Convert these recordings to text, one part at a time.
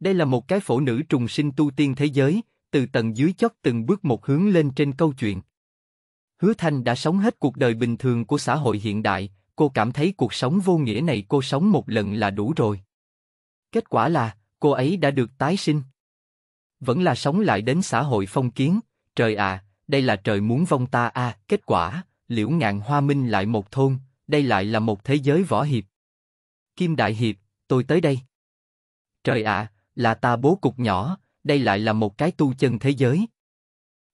Đây là một cái phổ nữ trùng sinh tu tiên thế giới, từ tầng dưới chót từng bước một hướng lên trên câu chuyện. Hứa Thanh đã sống hết cuộc đời bình thường của xã hội hiện đại, cô cảm thấy cuộc sống vô nghĩa này cô sống một lần là đủ rồi. Kết quả là, cô ấy đã được tái sinh. Vẫn là sống lại đến xã hội phong kiến, trời à, đây là trời muốn vong ta a à. kết quả, liễu ngạn hoa minh lại một thôn, đây lại là một thế giới võ hiệp. Kim Đại Hiệp, tôi tới đây. Trời ạ, à, là ta bố cục nhỏ, đây lại là một cái tu chân thế giới.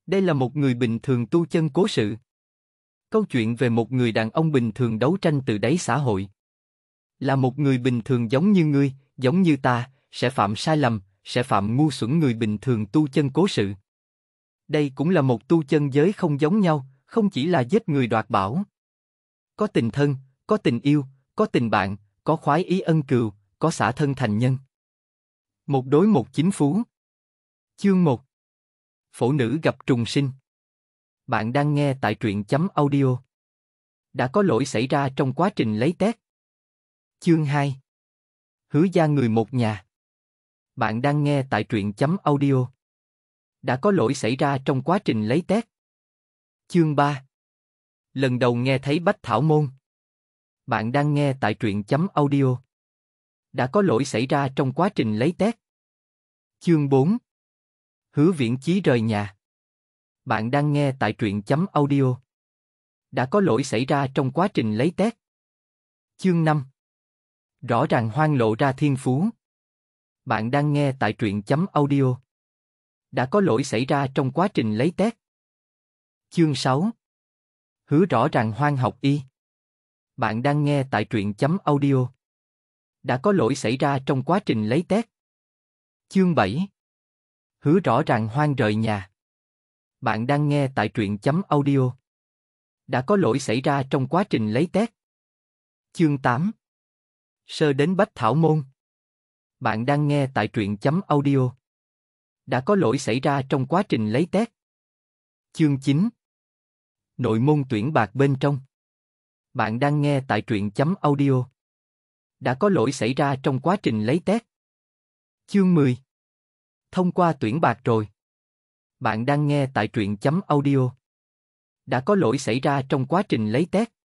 Đây là một người bình thường tu chân cố sự. Câu chuyện về một người đàn ông bình thường đấu tranh từ đáy xã hội. Là một người bình thường giống như ngươi, giống như ta, sẽ phạm sai lầm, sẽ phạm ngu xuẩn người bình thường tu chân cố sự. Đây cũng là một tu chân giới không giống nhau, không chỉ là giết người đoạt bảo. Có tình thân, có tình yêu, có tình bạn, có khoái ý ân cừu, có xã thân thành nhân. Một đối một chính phú. Chương 1 Phổ nữ gặp trùng sinh. Bạn đang nghe tại truyện chấm audio. Đã có lỗi xảy ra trong quá trình lấy tét Chương 2 Hứa gia người một nhà. Bạn đang nghe tại truyện chấm audio. Đã có lỗi xảy ra trong quá trình lấy tét Chương 3 Lần đầu nghe thấy Bách Thảo Môn. Bạn đang nghe tại truyện chấm audio đã có lỗi xảy ra trong quá trình lấy test. Chương 4 Hứa viễn chí rời nhà Bạn đang nghe tại truyện chấm audio. Đã có lỗi xảy ra trong quá trình lấy test. Chương 5 Rõ ràng hoang lộ ra thiên phú. Bạn đang nghe tại truyện chấm audio. Đã có lỗi xảy ra trong quá trình lấy test. Chương 6 Hứa rõ ràng hoang học y. Bạn đang nghe tại truyện chấm audio đã có lỗi xảy ra trong quá trình lấy tét. Chương 7 Hứa rõ ràng hoang rời nhà. Bạn đang nghe tại truyện chấm audio. Đã có lỗi xảy ra trong quá trình lấy tét. Chương 8 Sơ đến Bách Thảo Môn Bạn đang nghe tại truyện chấm audio. Đã có lỗi xảy ra trong quá trình lấy tét. Chương 9 Nội môn tuyển bạc bên trong Bạn đang nghe tại truyện chấm audio đã có lỗi xảy ra trong quá trình lấy test. Chương 10 Thông qua tuyển bạc rồi. Bạn đang nghe tại truyện chấm audio. Đã có lỗi xảy ra trong quá trình lấy test.